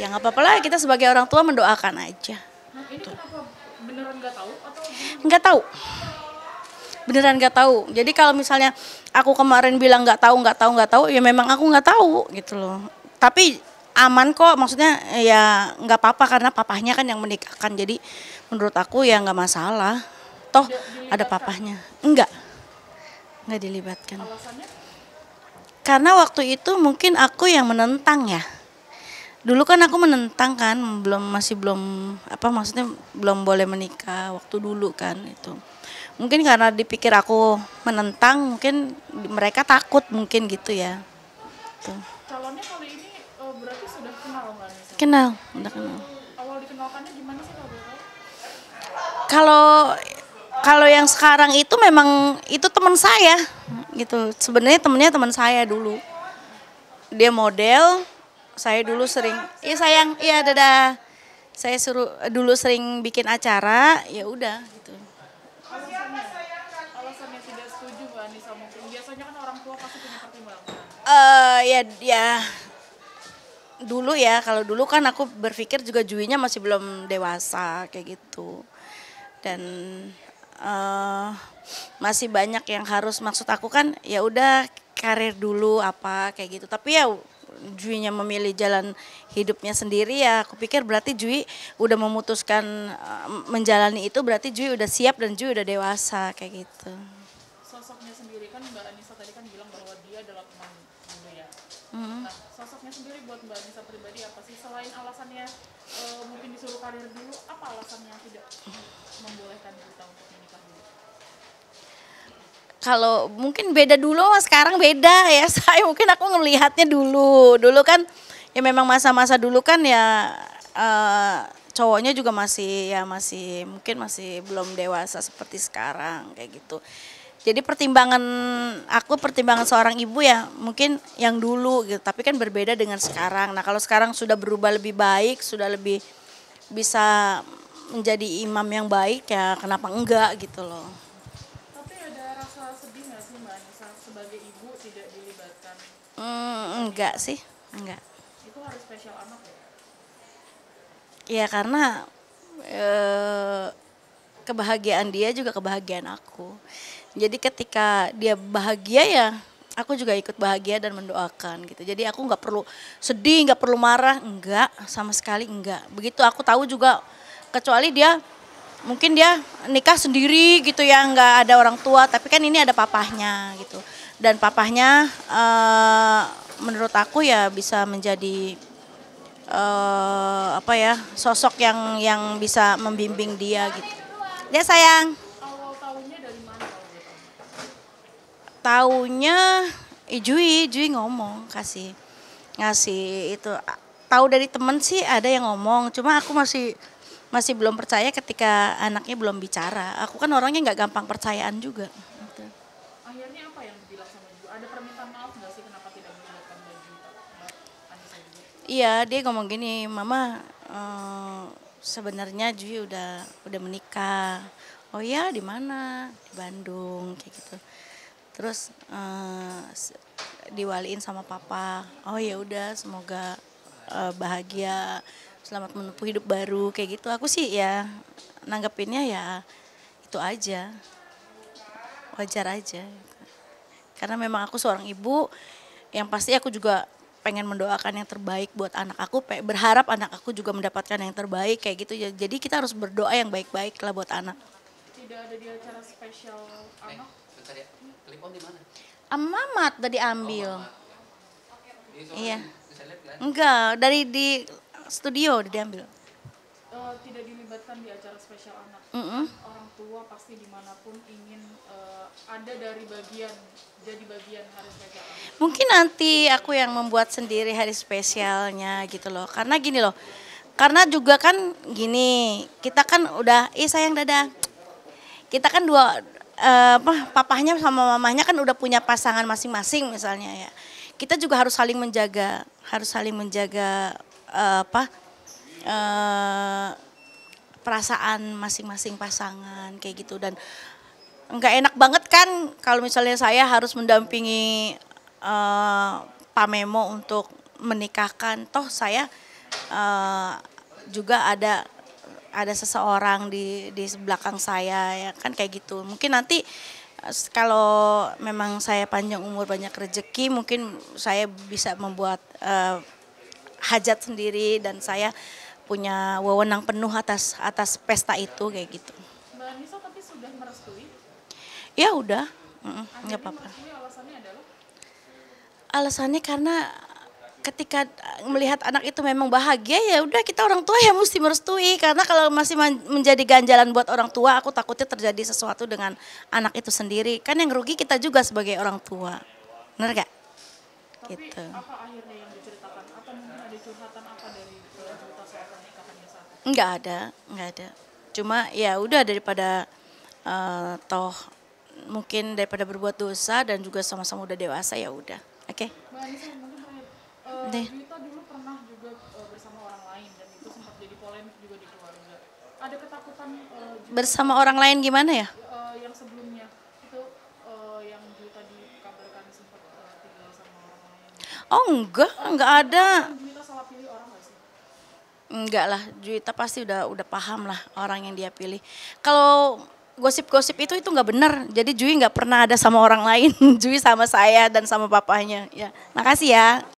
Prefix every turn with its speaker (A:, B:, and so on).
A: ya nggak apa-apa lah kita sebagai orang tua mendoakan aja
B: nah, ini Tuh. kenapa beneran nggak tahu atau
A: nggak tahu beneran nggak tahu jadi kalau misalnya aku kemarin bilang nggak tahu nggak tahu nggak tahu ya memang aku nggak tahu gitu loh tapi aman kok maksudnya ya nggak apa-apa karena papahnya kan yang menikahkan jadi menurut aku ya nggak masalah toh Dilibatkan. ada papahnya enggak nggak dilibatkan Alasannya? karena waktu itu mungkin aku yang menentang ya dulu kan aku menentang kan belum masih belum apa maksudnya belum boleh menikah waktu dulu kan itu mungkin karena dipikir aku menentang mungkin mereka takut mungkin gitu ya itu
B: calonnya kali ini oh, berarti sudah kenal kan
A: kenal udah kenal awal dikenalkannya gimana sih kalau kalau kalau yang sekarang itu memang itu teman saya gitu sebenarnya temennya teman saya dulu dia model saya dulu sering, iya sayang, iya dadah. Saya suruh dulu sering bikin acara, ya udah gitu. Kan?
B: tidak setuju Mbak sama Biasanya kan orang tua pasti punya pertimbangan.
A: Eh uh, ya ya dulu ya kalau dulu kan aku berpikir juga juinya masih belum dewasa kayak gitu dan uh, masih banyak yang harus maksud aku kan ya udah karir dulu apa kayak gitu tapi ya Juinya memilih jalan hidupnya sendiri ya aku pikir berarti Jui udah memutuskan eh, menjalani itu berarti Jui udah siap dan Jui udah dewasa kayak gitu.
B: Sosoknya sendiri kan Mbak Anissa tadi kan bilang bahwa dia adalah teman dulu ya. Mm-hmm. Nah, sosoknya sendiri buat Mbak Anissa pribadi apa sih selain alasannya e, mungkin disuruh karir dulu apa alasannya tidak membolehkan kita untuk menikah dulu?
A: kalau mungkin beda dulu sama sekarang beda ya saya mungkin aku ngelihatnya dulu dulu kan ya memang masa-masa dulu kan ya uh, cowoknya juga masih ya masih mungkin masih belum dewasa seperti sekarang kayak gitu jadi pertimbangan aku pertimbangan seorang ibu ya mungkin yang dulu gitu tapi kan berbeda dengan sekarang nah kalau sekarang sudah berubah lebih baik sudah lebih bisa menjadi imam yang baik ya kenapa enggak gitu loh mendapatkan? Mm, enggak sih, enggak.
B: Itu harus spesial anak ya?
A: Ya karena e, kebahagiaan dia juga kebahagiaan aku. Jadi ketika dia bahagia ya aku juga ikut bahagia dan mendoakan gitu. Jadi aku nggak perlu sedih, nggak perlu marah, enggak sama sekali enggak. Begitu aku tahu juga kecuali dia mungkin dia nikah sendiri gitu ya nggak ada orang tua tapi kan ini ada papahnya gitu dan papahnya uh, menurut aku ya bisa menjadi uh, apa ya sosok yang yang bisa membimbing dia gitu. Dia sayang. Taunya Ijui, Ijui ngomong kasih ngasih itu tahu dari temen sih ada yang ngomong cuma aku masih masih belum percaya ketika anaknya belum bicara aku kan orangnya nggak gampang percayaan juga Iya, dia ngomong gini, "Mama, uh, sebenarnya Jui udah udah menikah." Oh iya, di mana? Di Bandung kayak gitu. Terus uh, diwaliin sama papa. Oh ya udah, semoga uh, bahagia, selamat menempuh hidup baru kayak gitu. Aku sih ya nanggepinnya ya itu aja. Wajar aja. Karena memang aku seorang ibu yang pasti aku juga pengen mendoakan yang terbaik buat anak aku berharap anak aku juga mendapatkan yang terbaik kayak gitu ya, jadi kita harus berdoa yang baik-baik lah buat anak
B: tidak ada di acara spesial anak eh, ya telepon di mana
A: Mamat tadi oh, ambil. oh, mamat. Ya. Iya. Enggak, dari di studio udah diambil.
B: Eh, tidak dilibatkan di acara spesial anak, mm -hmm. orang tua pasti dimanapun ingin uh, ada dari bagian jadi bagian hari spesial. Anak.
A: Mungkin nanti aku yang membuat sendiri hari spesialnya gitu loh, karena gini loh, karena juga kan gini, kita kan udah, eh sayang dadah, kita kan dua eh, apa uh, papahnya sama mamahnya kan udah punya pasangan masing-masing misalnya ya. Kita juga harus saling menjaga, harus saling menjaga uh, apa uh, perasaan masing-masing pasangan kayak gitu dan nggak enak banget kan kalau misalnya saya harus mendampingi uh, Pak Memo untuk menikahkan toh saya uh, juga ada ada seseorang di di belakang saya ya kan kayak gitu mungkin nanti kalau memang saya panjang umur banyak rezeki mungkin saya bisa membuat uh, hajat sendiri dan saya punya wewenang penuh atas atas pesta itu kayak gitu.
B: Mbak Anissa tapi sudah merestui?
A: Ya udah, nggak apa-apa.
B: Alasannya adalah?
A: Alasannya karena ketika melihat anak itu memang bahagia ya udah kita orang tua ya mesti merestui karena kalau masih menjadi ganjalan buat orang tua aku takutnya terjadi sesuatu dengan anak itu sendiri kan yang rugi kita juga sebagai orang tua benar gak? Tapi gitu. apa
B: akhirnya apa dari kelanjutan soal pernikahannya saat
A: Enggak ada, enggak ada. Cuma ya udah daripada uh, toh mungkin daripada berbuat dosa dan juga sama-sama udah dewasa ya udah. Oke. Okay. Mbak Anissa,
B: mungkin terakhir. Uh, Deh. dulu pernah juga uh, bersama orang lain dan itu sempat jadi polemik juga di keluarga. Ada ketakutan uh, juga bersama orang lain gimana ya? Uh, yang sebelumnya itu uh, yang Dita dikabarkan sempat uh, tinggal sama
A: orang lain. Oh enggak, enggak ada. Oh, Enggak lah, Juwita pasti udah udah paham lah orang yang dia pilih. Kalau gosip-gosip itu itu nggak benar. Jadi Jui nggak pernah ada sama orang lain. Jui sama saya dan sama papanya. Ya, makasih ya.